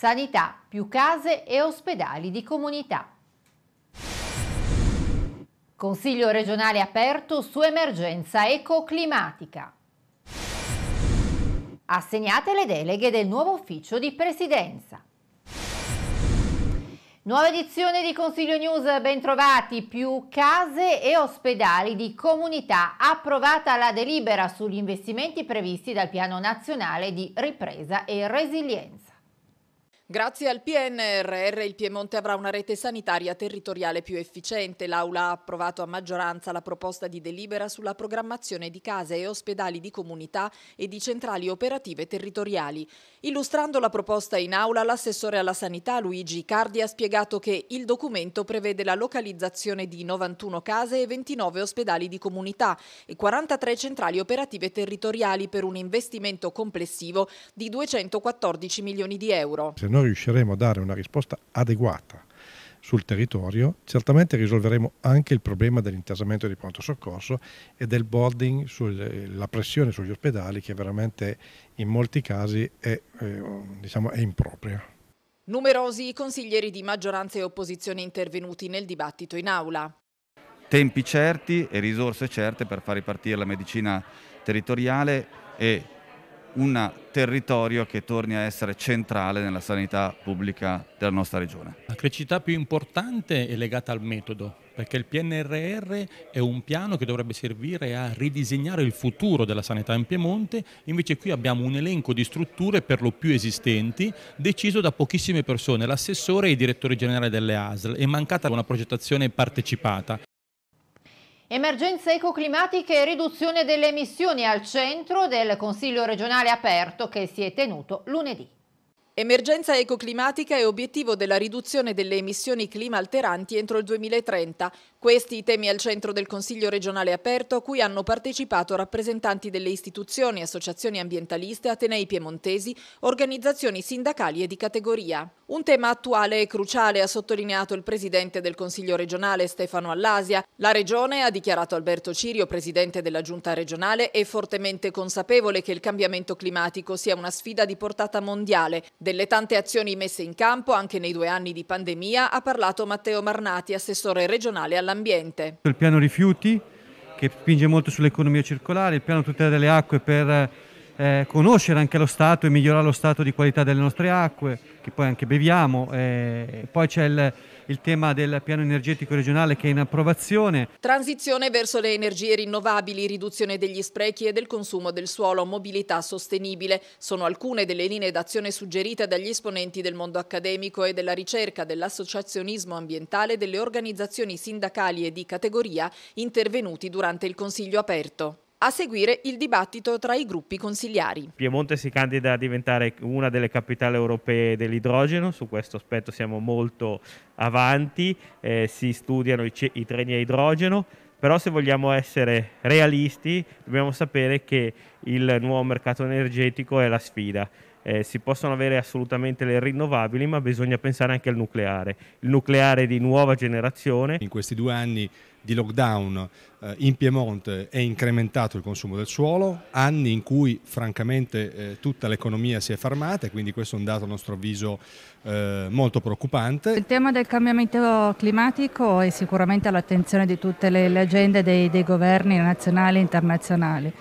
Sanità, più case e ospedali di comunità. Consiglio regionale aperto su emergenza ecoclimatica. Assegnate le deleghe del nuovo ufficio di presidenza. Nuova edizione di Consiglio News, bentrovati, più case e ospedali di comunità, approvata la delibera sugli investimenti previsti dal Piano Nazionale di Ripresa e Resilienza. Grazie al PNRR il Piemonte avrà una rete sanitaria territoriale più efficiente. L'Aula ha approvato a maggioranza la proposta di delibera sulla programmazione di case e ospedali di comunità e di centrali operative territoriali. Illustrando la proposta in Aula, l'assessore alla sanità Luigi Cardi ha spiegato che il documento prevede la localizzazione di 91 case e 29 ospedali di comunità e 43 centrali operative territoriali per un investimento complessivo di 214 milioni di euro. Se non riusciremo a dare una risposta adeguata sul territorio, certamente risolveremo anche il problema dell'intasamento di pronto soccorso e del boarding, sulla pressione sugli ospedali che veramente in molti casi è, eh, diciamo, è impropria. Numerosi consiglieri di maggioranza e opposizione intervenuti nel dibattito in aula. Tempi certi e risorse certe per far ripartire la medicina territoriale e un territorio che torni a essere centrale nella sanità pubblica della nostra regione. La criticità più importante è legata al metodo, perché il PNRR è un piano che dovrebbe servire a ridisegnare il futuro della sanità in Piemonte, invece qui abbiamo un elenco di strutture per lo più esistenti, deciso da pochissime persone, l'assessore e il direttore generale delle ASL, è mancata una progettazione partecipata. Emergenze ecoclimatiche e riduzione delle emissioni al centro del Consiglio regionale aperto che si è tenuto lunedì. Emergenza ecoclimatica e obiettivo della riduzione delle emissioni clima alteranti entro il 2030. Questi i temi al centro del Consiglio regionale aperto a cui hanno partecipato rappresentanti delle istituzioni, associazioni ambientaliste, atenei piemontesi, organizzazioni sindacali e di categoria. Un tema attuale e cruciale ha sottolineato il presidente del Consiglio regionale Stefano Allasia. La regione, ha dichiarato Alberto Cirio, presidente della giunta regionale, è fortemente consapevole che il cambiamento climatico sia una sfida di portata mondiale delle tante azioni messe in campo anche nei due anni di pandemia ha parlato Matteo Marnati, assessore regionale all'ambiente. Il piano rifiuti che spinge molto sull'economia circolare, il piano tutela delle acque per eh, conoscere anche lo stato e migliorare lo stato di qualità delle nostre acque, che poi anche beviamo. Eh, poi c'è il, il tema del piano energetico regionale che è in approvazione. Transizione verso le energie rinnovabili, riduzione degli sprechi e del consumo del suolo, mobilità sostenibile. Sono alcune delle linee d'azione suggerite dagli esponenti del mondo accademico e della ricerca dell'associazionismo ambientale delle organizzazioni sindacali e di categoria intervenuti durante il Consiglio aperto. A seguire il dibattito tra i gruppi consigliari. Piemonte si candida a diventare una delle capitali europee dell'idrogeno, su questo aspetto siamo molto avanti, eh, si studiano i, i treni a idrogeno, però se vogliamo essere realisti dobbiamo sapere che il nuovo mercato energetico è la sfida eh, si possono avere assolutamente le rinnovabili, ma bisogna pensare anche al nucleare. Il nucleare di nuova generazione. In questi due anni di lockdown eh, in Piemonte è incrementato il consumo del suolo, anni in cui francamente eh, tutta l'economia si è fermata e quindi questo è un dato a nostro avviso eh, molto preoccupante. Il tema del cambiamento climatico è sicuramente all'attenzione di tutte le, le agende dei, dei governi nazionali e internazionali.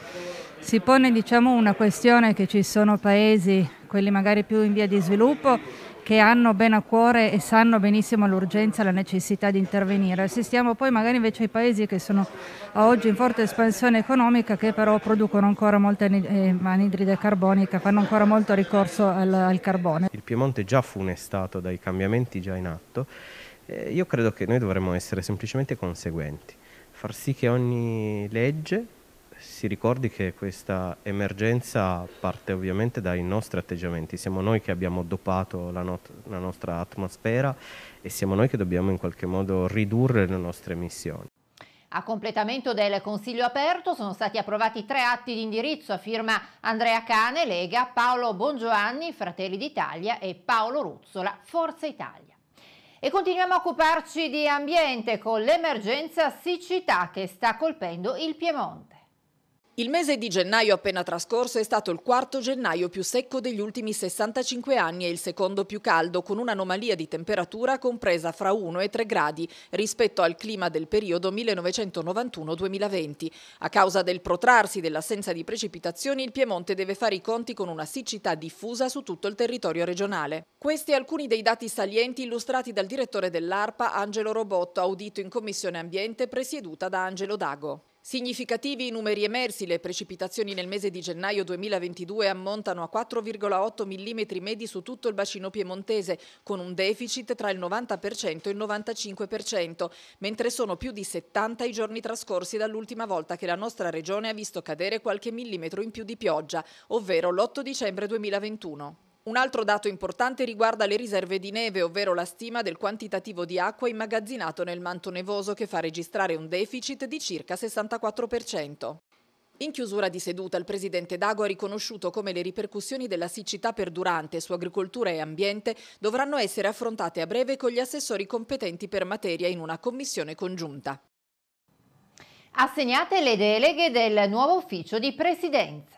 Si pone diciamo, una questione che ci sono paesi quelli magari più in via di sviluppo, che hanno ben a cuore e sanno benissimo l'urgenza e la necessità di intervenire. Assistiamo poi magari invece ai paesi che sono a oggi in forte espansione economica che però producono ancora molta eh, anidride carbonica, fanno ancora molto ricorso al, al carbone. Il Piemonte già funestato dai cambiamenti già in atto. Eh, io credo che noi dovremmo essere semplicemente conseguenti, far sì che ogni legge si ricordi che questa emergenza parte ovviamente dai nostri atteggiamenti, siamo noi che abbiamo dopato la, not- la nostra atmosfera e siamo noi che dobbiamo in qualche modo ridurre le nostre emissioni. A completamento del Consiglio aperto sono stati approvati tre atti di indirizzo a firma Andrea Cane, Lega, Paolo Bongiovanni, Fratelli d'Italia e Paolo Ruzzola, Forza Italia. E continuiamo a occuparci di ambiente con l'emergenza siccità che sta colpendo il Piemonte. Il mese di gennaio appena trascorso è stato il quarto gennaio più secco degli ultimi 65 anni e il secondo più caldo, con un'anomalia di temperatura compresa fra 1 e 3 gradi rispetto al clima del periodo 1991-2020. A causa del protrarsi dell'assenza di precipitazioni, il Piemonte deve fare i conti con una siccità diffusa su tutto il territorio regionale. Questi alcuni dei dati salienti illustrati dal direttore dell'ARPA, Angelo Robotto, audito in Commissione Ambiente presieduta da Angelo Dago. Significativi i numeri emersi, le precipitazioni nel mese di gennaio 2022 ammontano a 4,8 mm medi su tutto il bacino piemontese, con un deficit tra il 90% e il 95%, mentre sono più di 70 i giorni trascorsi dall'ultima volta che la nostra regione ha visto cadere qualche millimetro in più di pioggia, ovvero l'8 dicembre 2021. Un altro dato importante riguarda le riserve di neve, ovvero la stima del quantitativo di acqua immagazzinato nel manto nevoso che fa registrare un deficit di circa 64%. In chiusura di seduta il presidente Dago ha riconosciuto come le ripercussioni della siccità perdurante su agricoltura e ambiente dovranno essere affrontate a breve con gli assessori competenti per materia in una commissione congiunta. Assegnate le deleghe del nuovo ufficio di presidenza.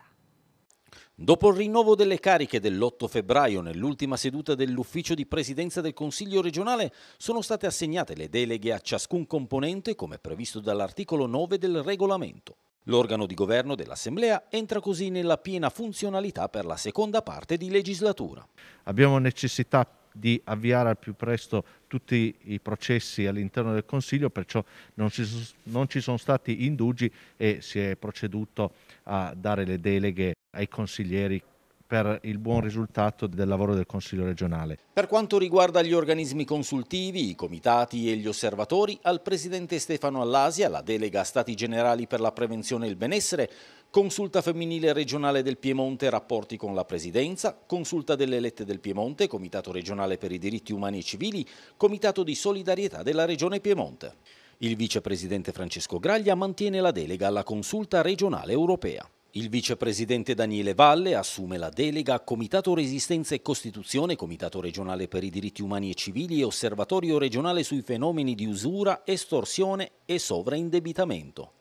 Dopo il rinnovo delle cariche dell'8 febbraio nell'ultima seduta dell'ufficio di presidenza del Consiglio regionale sono state assegnate le deleghe a ciascun componente come previsto dall'articolo 9 del regolamento. L'organo di governo dell'Assemblea entra così nella piena funzionalità per la seconda parte di legislatura. Abbiamo necessità di avviare al più presto tutti i processi all'interno del Consiglio, perciò non ci, non ci sono stati indugi e si è proceduto a dare le deleghe ai consiglieri per il buon risultato del lavoro del Consiglio regionale. Per quanto riguarda gli organismi consultivi, i comitati e gli osservatori, al Presidente Stefano Allasia, la delega a Stati Generali per la Prevenzione e il Benessere, Consulta femminile regionale del Piemonte, rapporti con la Presidenza, Consulta delle elette del Piemonte, Comitato regionale per i diritti umani e civili, Comitato di solidarietà della Regione Piemonte. Il vicepresidente Francesco Graglia mantiene la delega alla Consulta regionale europea. Il vicepresidente Daniele Valle assume la delega a Comitato Resistenza e Costituzione, Comitato regionale per i diritti umani e civili e Osservatorio regionale sui fenomeni di usura, estorsione e sovraindebitamento.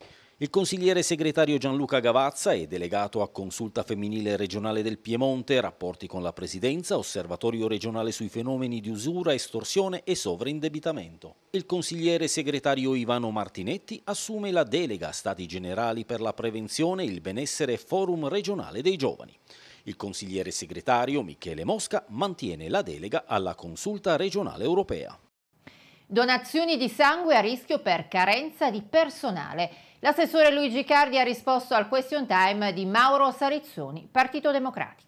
Il consigliere segretario Gianluca Gavazza è delegato a Consulta Femminile Regionale del Piemonte, rapporti con la Presidenza, osservatorio regionale sui fenomeni di usura, estorsione e sovraindebitamento. Il consigliere segretario Ivano Martinetti assume la delega a Stati Generali per la Prevenzione, e il Benessere Forum Regionale dei Giovani. Il consigliere segretario Michele Mosca mantiene la delega alla Consulta Regionale Europea. Donazioni di sangue a rischio per carenza di personale. L'assessore Luigi Cardi ha risposto al question time di Mauro Sarizzoni, Partito Democratico.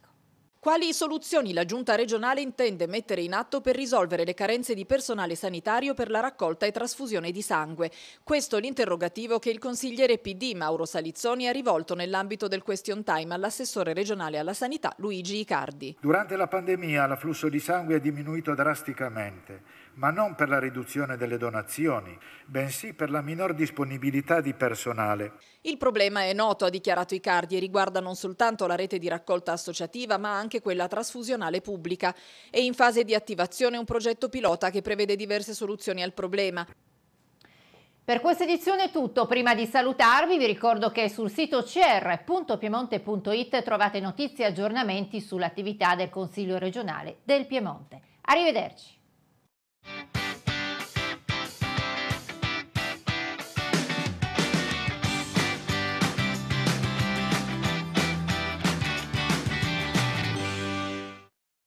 Quali soluzioni la Giunta regionale intende mettere in atto per risolvere le carenze di personale sanitario per la raccolta e trasfusione di sangue? Questo è l'interrogativo che il consigliere PD Mauro Salizzoni ha rivolto nell'ambito del question time all'assessore regionale alla sanità Luigi Icardi. Durante la pandemia l'afflusso di sangue è diminuito drasticamente, ma non per la riduzione delle donazioni, bensì per la minor disponibilità di personale. Il problema è noto, ha dichiarato Icardi, e riguarda non soltanto la rete di raccolta associativa, ma anche quella trasfusionale pubblica. È in fase di attivazione un progetto pilota che prevede diverse soluzioni al problema. Per questa edizione è tutto, prima di salutarvi vi ricordo che sul sito cr.piemonte.it trovate notizie e aggiornamenti sull'attività del Consiglio regionale del Piemonte. Arrivederci. Thank you.